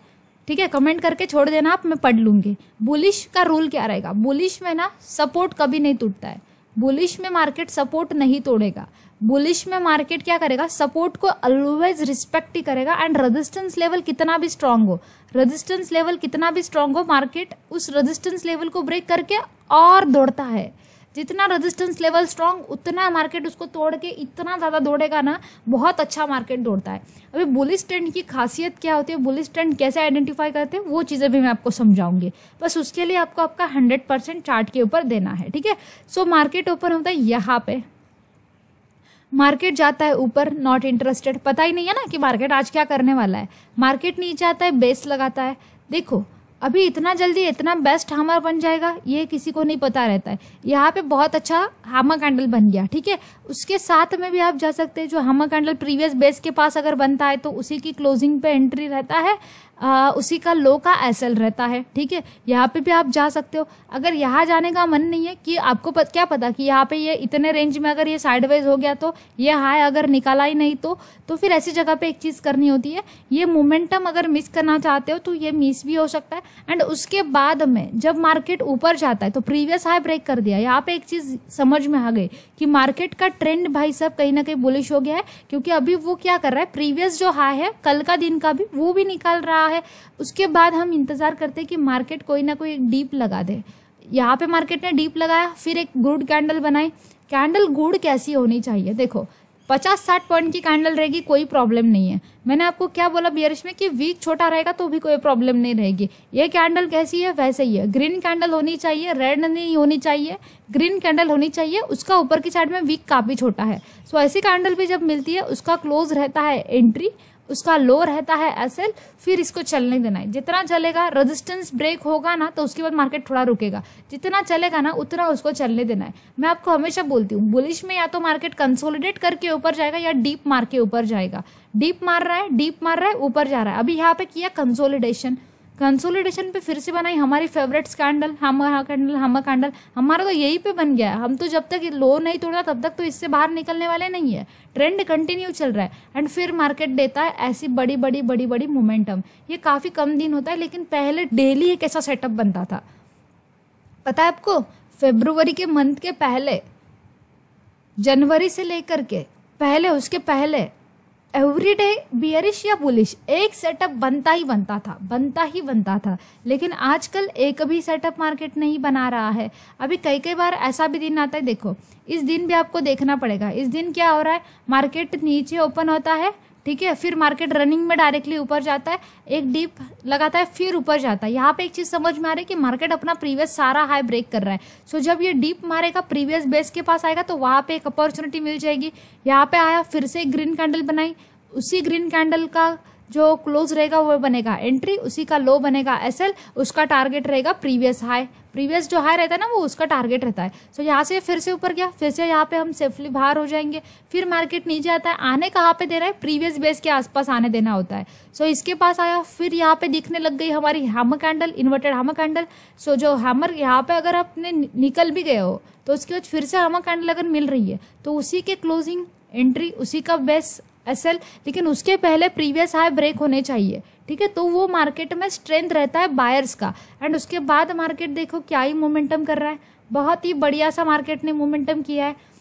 ठीक है कमेंट करके छोड़ देना आप मैं पढ़ लूंगी बुलिश का रूल क्या रहेगा बुलिश में ना सपोर्ट कभी नहीं टूटता है बुलिश में मार्केट सपोर्ट नहीं तोड़ेगा बुलिश में मार्केट क्या करेगा सपोर्ट को ऑलवेज रिस्पेक्ट ही करेगा एंड रेजिस्टेंस लेवल कितना भी स्ट्रांग हो रेजिस्टेंस लेवल कितना भी स्ट्रांग हो मार्केट उस रेजिस्टेंस लेवल को ब्रेक करके और दौड़ता है जितना रेजिस्टेंस लेवल स्ट्रांग उतना मार्केट उसको तोड़ के इतना ज़्यादा दौड़ेगा ना बहुत अच्छा मार्केट दौड़ता है अभी बुलिस ट्रेंड की खासियत क्या होती है बुलिस ट्रेंड कैसे आइडेंटिफाई करते हैं वो चीज़ें भी मैं आपको समझाऊंगी बस उसके लिए आपको आपका हंड्रेड परसेंट चार्ट के ऊपर देना है ठीक है सो मार्केट ओपन होता है यहाँ पे मार्केट जाता है ऊपर नॉट इंटरेस्टेड पता ही नहीं है ना कि मार्केट आज क्या करने वाला है मार्केट नीचे आता है बेस लगाता है देखो अभी इतना जल्दी इतना बेस्ट हामर बन जाएगा ये किसी को नहीं पता रहता है यहाँ पे बहुत अच्छा हामर कैंडल बन गया ठीक है उसके साथ में भी आप जा सकते हैं जो हामर कैंडल प्रीवियस बेस के पास अगर बनता है तो उसी की क्लोजिंग पे एंट्री रहता है आ, उसी का लो का एसल रहता है ठीक है यहाँ पे भी आप जा सकते हो अगर यहाँ जाने का मन नहीं है कि आपको पत, क्या पता कि यहाँ पे ये इतने रेंज में अगर ये साइडवाइज हो गया तो ये हाई अगर निकाला ही नहीं तो तो फिर ऐसी जगह पे एक चीज़ करनी होती है ये मोमेंटम अगर मिस करना चाहते हो तो ये मिस भी हो सकता है एंड उसके बाद में जब मार्केट ऊपर जाता है तो प्रीवियस हाई ब्रेक कर दिया यहाँ पे एक चीज़ समझ में आ गई कि मार्केट का ट्रेंड भाई साहब कहीं ना कहीं बुलिश हो गया है क्योंकि अभी वो क्या कर रहा है प्रीवियस जो हाई है कल का दिन का भी वो भी निकाल रहा रहा है उसके बाद हम इंतज़ार करते हैं कि मार्केट कोई ना कोई डीप लगा दे यहाँ पे मार्केट ने डीप लगाया फिर एक गुड कैंडल बनाई कैंडल गुड कैसी होनी चाहिए देखो पचास साठ पॉइंट की कैंडल रहेगी कोई प्रॉब्लम नहीं है मैंने आपको क्या बोला बियरिश में कि वीक छोटा रहेगा तो भी कोई प्रॉब्लम नहीं रहेगी ये कैंडल कैसी है वैसे ही है ग्रीन कैंडल होनी चाहिए रेड नहीं होनी चाहिए ग्रीन कैंडल होनी चाहिए उसका ऊपर की साइड में वीक काफ़ी छोटा है सो ऐसी कैंडल भी जब मिलती है उसका क्लोज रहता है एंट्री उसका लो रहता है एस फिर इसको चलने देना है जितना चलेगा रेजिस्टेंस ब्रेक होगा ना तो उसके बाद मार्केट थोड़ा रुकेगा जितना चलेगा ना उतना उसको चलने देना है मैं आपको हमेशा बोलती हूँ बुलिश में या तो मार्केट कंसोलिडेट करके ऊपर जाएगा या डीप मार के ऊपर जाएगा डीप मार रहा है डीप मार रहा है ऊपर जा रहा है अभी यहाँ पे किया कंसोलिडेशन कंसोलिडेशन पे फिर से बनाई हमारी फेवरेट स्कैंडल हम कैंडल हम कैंडल हमारा तो यही पे बन गया हम तो जब तक लो नहीं तोड़ा तब तक तो इससे बाहर निकलने वाले नहीं है ट्रेंड कंटिन्यू चल रहा है एंड फिर मार्केट देता है ऐसी बड़ी बड़ी बड़ी बड़ी मोमेंटम ये काफ़ी कम दिन होता है लेकिन पहले डेली एक ऐसा सेटअप बनता था पता है आपको फेब्रुवरी के मंथ के पहले जनवरी से लेकर के पहले उसके पहले एवरी डे बियरिश या बुलिश एक सेटअप बनता ही बनता था बनता ही बनता था लेकिन आजकल एक भी सेटअप मार्केट नहीं बना रहा है अभी कई कई बार ऐसा भी दिन आता है देखो इस दिन भी आपको देखना पड़ेगा इस दिन क्या हो रहा है मार्केट नीचे ओपन होता है ठीक है फिर मार्केट रनिंग में डायरेक्टली ऊपर जाता है एक डीप लगाता है फिर ऊपर जाता है यहाँ पे एक चीज समझ में आ रही है कि मार्केट अपना प्रीवियस सारा हाई ब्रेक कर रहा है सो जब ये डीप मारेगा प्रीवियस बेस के पास आएगा तो वहां पे एक अपॉर्चुनिटी मिल जाएगी यहाँ पे आया फिर से एक ग्रीन कैंडल बनाई उसी ग्रीन कैंडल का जो क्लोज रहेगा वो बनेगा एंट्री उसी का लो बनेगा एसएल उसका टारगेट रहेगा प्रीवियस हाई प्रीवियस जो हाई रहता है ना वो उसका टारगेट रहता है सो so, यहाँ से फिर से ऊपर गया फिर से यहाँ पे हम सेफली बाहर हो जाएंगे फिर मार्केट नीचे आता है आने कहाँ पे दे रहा है प्रीवियस बेस के आसपास आने देना होता है सो so, इसके पास आया फिर यहाँ पे दिखने लग गई हमारी hammer candle inverted hammer candle so जो हैमर यहाँ पे अगर आपने निकल भी गए हो तो उसके बाद फिर से हैमर कैंडल अगर मिल रही है तो उसी के क्लोजिंग एंट्री उसी का बेस एसएल लेकिन उसके पहले प्रीवियस हाई ब्रेक होने चाहिए ठीक है तो वो मार्केट में स्ट्रेंथ रहता है बायर्स का एंड उसके बाद मार्केट देखो क्या ही मोमेंटम कर रहा है बहुत ही बढ़िया सा मार्केट ने मोमेंटम किया है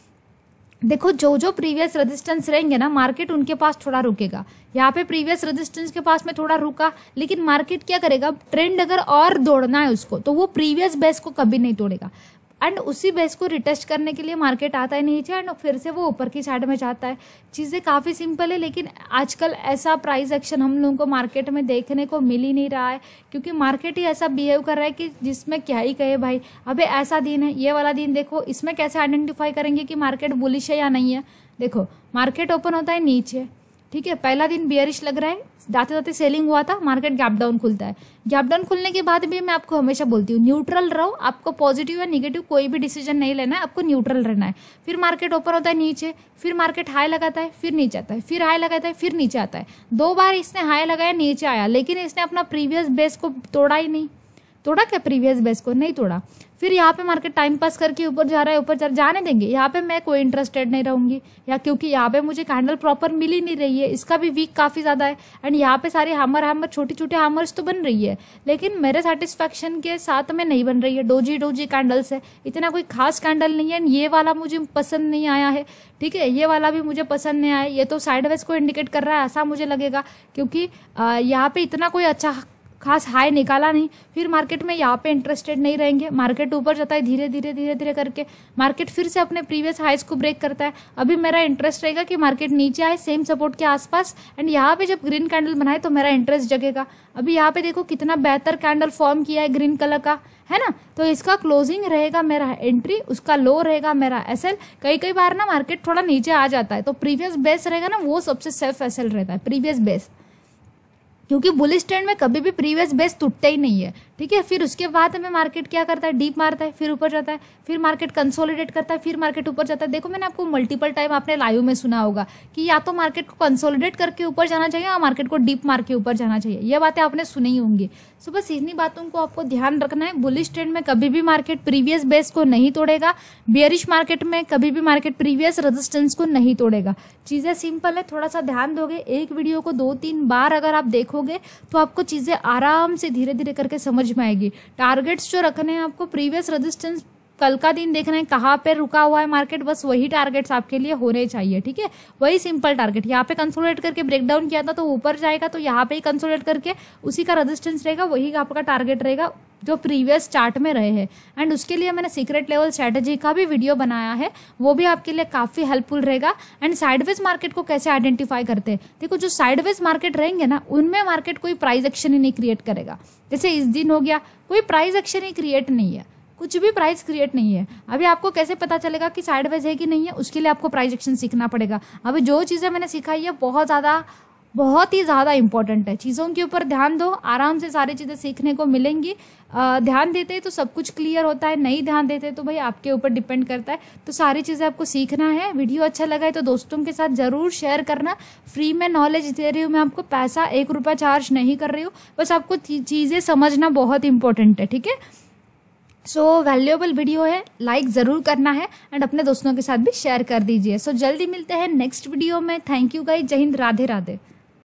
देखो जो जो प्रीवियस रेजिस्टेंस रहेंगे ना मार्केट उनके पास थोड़ा रुकेगा यहाँ पे प्रीवियस रेजिस्टेंस के पास में थोड़ा रुका लेकिन मार्केट क्या करेगा ट्रेंड अगर और दौड़ना है उसको तो वो प्रीवियस बेस को कभी नहीं तोड़ेगा एंड उसी बेस को रिटेस्ट करने के लिए मार्केट आता है नीचे एंड फिर से वो ऊपर की साइड में जाता है चीज़ें काफ़ी सिंपल है लेकिन आजकल ऐसा प्राइस एक्शन हम लोगों को मार्केट में देखने को मिल ही नहीं रहा है क्योंकि मार्केट ही ऐसा बिहेव कर रहा है कि जिसमें क्या ही कहे भाई अबे ऐसा दिन है ये वाला दिन देखो इसमें कैसे आइडेंटिफाई करेंगे कि मार्केट बुलिश है या नहीं है देखो मार्केट ओपन होता है नीचे ठीक है पहला दिन बियरिश लग रहा है जाते जाते सेलिंग हुआ था मार्केट गैप डाउन खुलता है गैप डाउन खुलने के बाद भी मैं आपको हमेशा बोलती हूँ न्यूट्रल रहो आपको पॉजिटिव या निगेटिव कोई भी डिसीजन नहीं लेना है आपको न्यूट्रल रहना है फिर मार्केट ओपन होता है नीचे फिर मार्केट हाई लगाता है फिर नीचे आता है फिर हाई लगाता है फिर नीचे आता है दो बार इसने हाई लगाया नीचे आया लेकिन इसने अपना प्रीवियस बेस को तोड़ा ही नहीं तोड़ा क्या प्रीवियस बेस को नहीं तोड़ा फिर यहाँ पे मार्केट टाइम पास करके ऊपर जा रहा है ऊपर जा जाने देंगे यहाँ पे मैं कोई इंटरेस्टेड नहीं रहूंगी या क्योंकि यहाँ पे मुझे कैंडल प्रॉपर मिल ही नहीं रही है इसका भी वीक काफ़ी ज़्यादा है एंड यहाँ पे सारे हामर हमर छोटी छोटे हामर्स तो बन रही है लेकिन मेरे सेटिस्फेक्शन के साथ में नहीं बन रही है डोजी डोजी कैंडल्स है इतना कोई खास कैंडल नहीं है एंड ये वाला मुझे पसंद नहीं आया है ठीक है ये वाला भी मुझे पसंद नहीं आया ये तो साइड को इंडिकेट कर रहा है ऐसा मुझे लगेगा क्योंकि यहाँ पे इतना कोई अच्छा खास हाई निकाला नहीं फिर मार्केट में यहाँ पे इंटरेस्टेड नहीं रहेंगे मार्केट ऊपर जाता है धीरे धीरे धीरे धीरे करके मार्केट फिर से अपने प्रीवियस हाइस को ब्रेक करता है अभी मेरा इंटरेस्ट रहेगा कि मार्केट नीचे आए सेम सपोर्ट के आसपास एंड यहाँ पे जब ग्रीन कैंडल बनाए तो मेरा इंटरेस्ट जगेगा अभी यहाँ पे देखो कितना बेहतर कैंडल फॉर्म किया है ग्रीन कलर का है ना तो इसका क्लोजिंग रहेगा मेरा एंट्री उसका लो रहेगा मेरा एसएल कई कई बार ना मार्केट थोड़ा नीचे आ जाता है तो प्रीवियस बेस रहेगा ना वो सबसे सेफ एसएल रहता है प्रीवियस बेस क्योंकि बुलिस स्टैंड में कभी भी प्रीवियस बेस टूटता ही नहीं है ठीक है फिर उसके बाद हमें मार्केट क्या करता है डीप मारता है फिर ऊपर जाता है फिर मार्केट कंसोलिडेट करता है फिर मार्केट ऊपर जाता है देखो मैंने आपको मल्टीपल टाइम आपने लाइव में सुना होगा कि या तो मार्केट को कंसोलिडेट करके ऊपर जाना चाहिए या मार्केट को डीप मार के ऊपर जाना चाहिए यह बातें आपने सुनी ही होंगी सो बस इतनी बातों को आपको ध्यान रखना है बुलिश ट्रेंड में कभी भी मार्केट प्रीवियस बेस को नहीं तोड़ेगा बियरिश मार्केट में कभी भी मार्केट प्रीवियस रेजिस्टेंस को नहीं तोड़ेगा चीज़ें सिंपल है थोड़ा सा ध्यान दोगे एक वीडियो को दो तीन बार अगर आप देखोगे तो आपको चीज़ें आराम से धीरे धीरे करके समझ में आएगी टारगेट्स जो रखने हैं आपको प्रीवियस रजिस्टेंस कल का दिन देख रहे हैं कहाँ पे रुका हुआ है मार्केट बस वही टारगेट्स आपके लिए होने चाहिए ठीक है वही सिंपल टारगेट यहाँ पे कंसोलेट करके ब्रेक डाउन किया था तो ऊपर जाएगा तो यहाँ पे ही कंसोलेट करके उसी का रेजिस्टेंस रहेगा वही आपका टारगेट रहेगा जो प्रीवियस चार्ट में रहे हैं एंड उसके लिए मैंने सीक्रेट लेवल स्ट्रैटेजी का भी वीडियो बनाया है वो भी आपके लिए काफ़ी हेल्पफुल रहेगा एंड साइडवेज मार्केट को कैसे आइडेंटिफाई करते हैं देखो जो साइडवेज मार्केट रहेंगे ना उनमें मार्केट कोई प्राइस एक्शन ही नहीं क्रिएट करेगा जैसे इस दिन हो गया कोई प्राइस एक्शन ही क्रिएट नहीं है कुछ भी प्राइस क्रिएट नहीं है अभी आपको कैसे पता चलेगा कि साइड वाइज है कि नहीं है उसके लिए आपको प्राइज एक्शन सीखना पड़ेगा अभी जो चीज़ें मैंने सिखाई है बहुत ज़्यादा बहुत ही ज़्यादा इंपॉर्टेंट है चीज़ों के ऊपर ध्यान दो आराम से सारी चीज़ें सीखने को मिलेंगी आ, ध्यान देते हैं तो सब कुछ क्लियर होता है नहीं ध्यान देते तो भाई आपके ऊपर डिपेंड करता है तो सारी चीज़ें आपको सीखना है वीडियो अच्छा लगा है तो दोस्तों के साथ ज़रूर शेयर करना फ्री में नॉलेज दे रही हूँ मैं आपको पैसा एक रुपया चार्ज नहीं कर रही हूँ बस आपको चीज़ें समझना बहुत इंपॉर्टेंट है ठीक है सो वैल्यूएबल वीडियो है लाइक ज़रूर करना है एंड अपने दोस्तों के साथ भी शेयर कर दीजिए सो so, जल्दी मिलते हैं नेक्स्ट वीडियो में थैंक यू गाई जय हिंद राधे राधे